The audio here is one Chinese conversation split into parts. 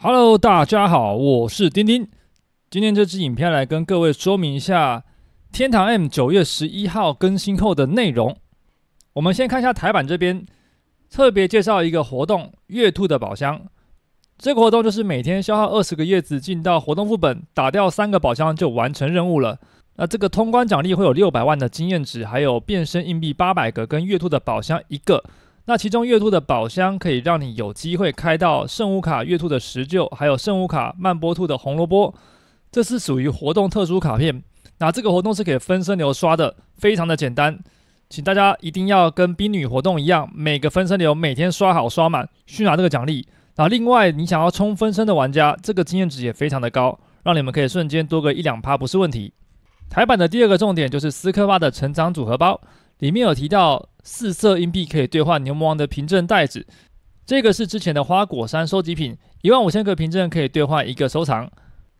Hello，大家好，我是丁丁。今天这支影片来跟各位说明一下《天堂 M》九月十一号更新后的内容。我们先看一下台版这边，特别介绍一个活动——月兔的宝箱。这个活动就是每天消耗二十个叶子进到活动副本，打掉三个宝箱就完成任务了。那这个通关奖励会有六百万的经验值，还有变身硬币八百个，跟月兔的宝箱一个。那其中月兔的宝箱可以让你有机会开到圣物卡月兔的石臼，还有圣物卡曼波兔的红萝卜，这是属于活动特殊卡片。那这个活动是可以分身流刷的，非常的简单，请大家一定要跟冰女活动一样，每个分身流每天刷好刷满，去拿这个奖励。那另外，你想要冲分身的玩家，这个经验值也非常的高，让你们可以瞬间多个一两趴不是问题。台版的第二个重点就是斯科巴的成长组合包，里面有提到。四色硬币可以兑换牛魔王的凭证袋子，这个是之前的花果山收集品，一万五千个凭证可以兑换一个收藏。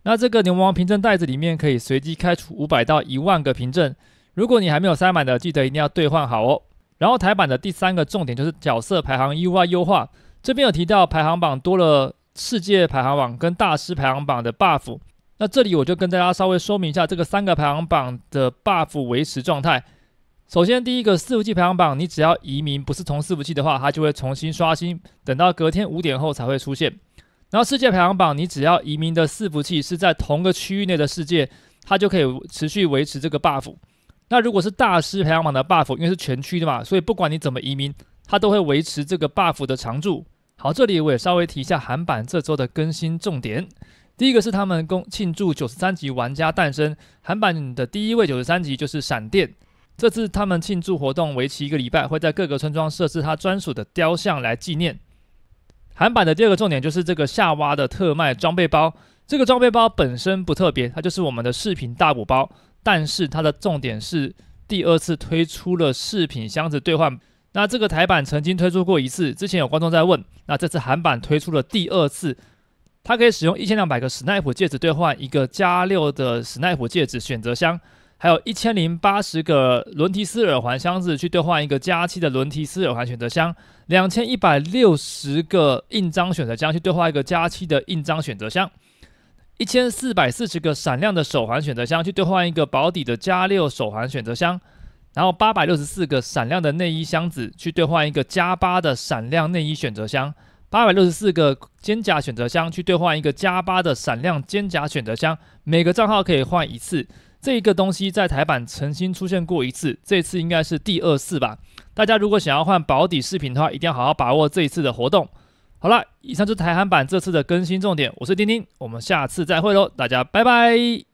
那这个牛魔王凭证袋子里面可以随机开出五百到一万个凭证，如果你还没有塞满的，记得一定要兑换好哦。然后台版的第三个重点就是角色排行优化优化，这边有提到排行榜多了世界排行榜跟大师排行榜的 buff，那这里我就跟大家稍微说明一下这个三个排行榜的 buff 维持状态。首先，第一个伺服器排行榜，你只要移民不是同伺服器的话，它就会重新刷新，等到隔天五点后才会出现。然后世界排行榜，你只要移民的伺服器是在同个区域内的世界，它就可以持续维持这个 buff。那如果是大师排行榜的 buff，因为是全区的嘛，所以不管你怎么移民，它都会维持这个 buff 的常驻。好，这里我也稍微提一下韩版这周的更新重点。第一个是他们共庆祝九十三级玩家诞生，韩版的第一位九十三级就是闪电。这次他们庆祝活动为期一个礼拜，会在各个村庄设置他专属的雕像来纪念。韩版的第二个重点就是这个夏娃的特卖装备包。这个装备包本身不特别，它就是我们的饰品大补包。但是它的重点是第二次推出了饰品箱子兑换。那这个台版曾经推出过一次，之前有观众在问，那这次韩版推出了第二次，它可以使用一千两百个史奈普戒指兑换一个加六的史奈普戒指选择箱。还有一千零八十个伦提斯耳环箱子去兑换一个加七的伦提斯耳环选择箱，两千一百六十个印章选择箱去兑换一个加七的印章选择箱，一千四百四十个闪亮的手环选择箱去兑换一个保底的加六手环选择箱，然后八百六十四个闪亮的内衣箱子去兑换一个加八的闪亮内衣选择箱，八百六十四个肩胛选择箱去兑换一个加八的闪亮肩胛选择箱，每个账号可以换一次。这个东西在台版曾经出现过一次，这次应该是第二次吧。大家如果想要换保底饰品的话，一定要好好把握这一次的活动。好了，以上是台韩版这次的更新重点，我是丁丁，我们下次再会喽，大家拜拜。